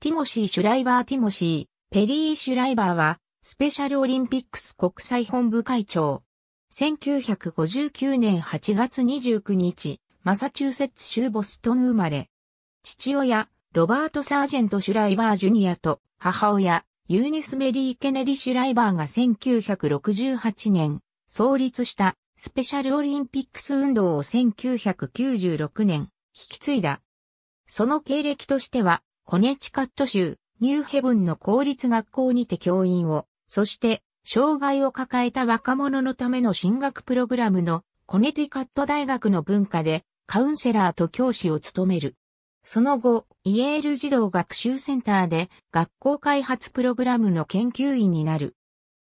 ティモシー・シュライバー・ティモシー、ペリー・シュライバーは、スペシャルオリンピックス国際本部会長。1959年8月29日、マサチューセッツ州ボストン生まれ。父親、ロバート・サージェント・シュライバー・ジュニアと、母親、ユーニス・メリー・ケネディ・シュライバーが1968年、創立したスペシャルオリンピックス運動を1996年、引き継いだ。その経歴としては、コネチカット州、ニューヘブンの公立学校にて教員を、そして、障害を抱えた若者のための進学プログラムのコネティカット大学の文化でカウンセラーと教師を務める。その後、イエール児童学習センターで学校開発プログラムの研究員になる。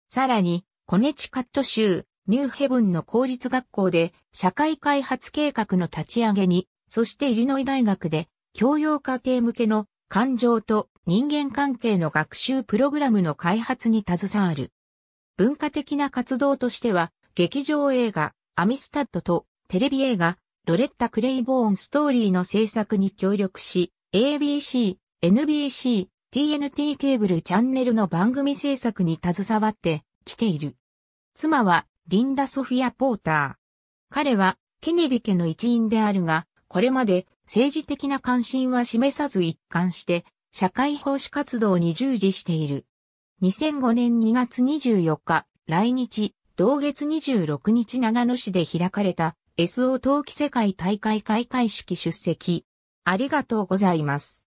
さらに、コネチカット州、ニューヘブンの公立学校で社会開発計画の立ち上げに、そしてイリノイ大学で教養家庭向けの感情と人間関係の学習プログラムの開発に携わる。文化的な活動としては、劇場映画、アミスタッドとテレビ映画、ロレッタ・クレイボーン・ストーリーの制作に協力し、ABC、NBC、TNT ケーブルチャンネルの番組制作に携わってきている。妻はリンダ・ソフィア・ポーター。彼はケネディ家の一員であるが、これまで政治的な関心は示さず一貫して社会奉仕活動に従事している。2005年2月24日、来日、同月26日長野市で開かれた SO 冬季世界大会開会式出席。ありがとうございます。